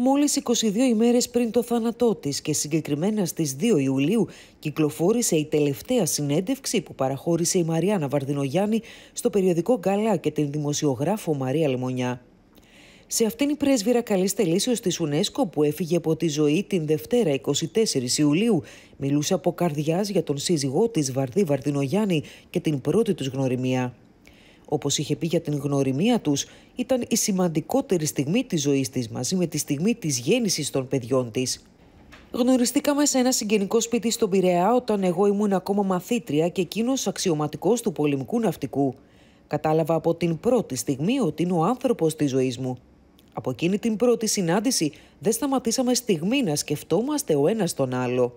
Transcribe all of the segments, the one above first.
μόλις 22 ημέρες πριν το θάνατό της και συγκεκριμένα στις 2 Ιουλίου κυκλοφόρησε η τελευταία συνέντευξη που παραχώρησε η Μαριάννα Βαρδινογιάννη στο περιοδικό Γκαλά και την δημοσιογράφο Μαρία Λεμονιά. Σε αυτήν η πρέσβυρα καλής τελήσεως της UNESCO που έφυγε από τη ζωή την Δευτέρα 24 Ιουλίου, μιλούσε από καρδιάς για τον σύζυγό της Βαρδί Βαρδινογιάννη και την πρώτη τους γνωριμία. Όπως είχε πει για την γνωριμία τους, ήταν η σημαντικότερη στιγμή της ζωής της μαζί με τη στιγμή της γέννησης των παιδιών της. Γνωριστήκαμε σε ένα συγγενικό σπίτι στον Πειραιά όταν εγώ ήμουν ακόμα μαθήτρια και εκείνος αξιωματικός του πολεμικού ναυτικού. Κατάλαβα από την πρώτη στιγμή ότι είναι ο άνθρωπος της ζωής μου. Από εκείνη την πρώτη συνάντηση δεν σταματήσαμε στιγμή να σκεφτόμαστε ο ένας τον άλλο.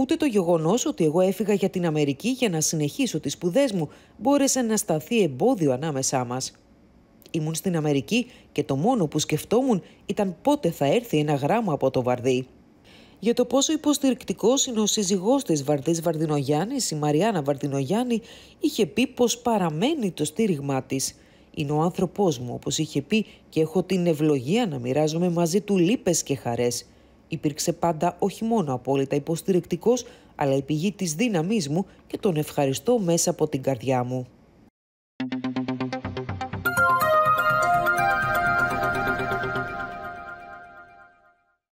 Ούτε το γεγονός ότι εγώ έφυγα για την Αμερική για να συνεχίσω τις σπουδές μου μπόρεσε να σταθεί εμπόδιο ανάμεσά μας. Ήμουν στην Αμερική και το μόνο που σκεφτόμουν ήταν πότε θα έρθει ένα γράμμα από το βαρδί. Για το πόσο υποστηρικτικός είναι ο σύζυγός της Βαρδί Βαρδινογιάννης, η Μαριάννα Βαρδινογιάννη, είχε πει πως παραμένει το στήριγμά της. Είναι ο άνθρωπός μου, όπως είχε πει, και έχω την ευλογία να μοιράζομαι μαζί του λύπες και χαρές. Υπήρξε πάντα όχι μόνο απόλυτα υποστηρικτικός, αλλά η πηγή της δύναμής μου και τον ευχαριστώ μέσα από την καρδιά μου.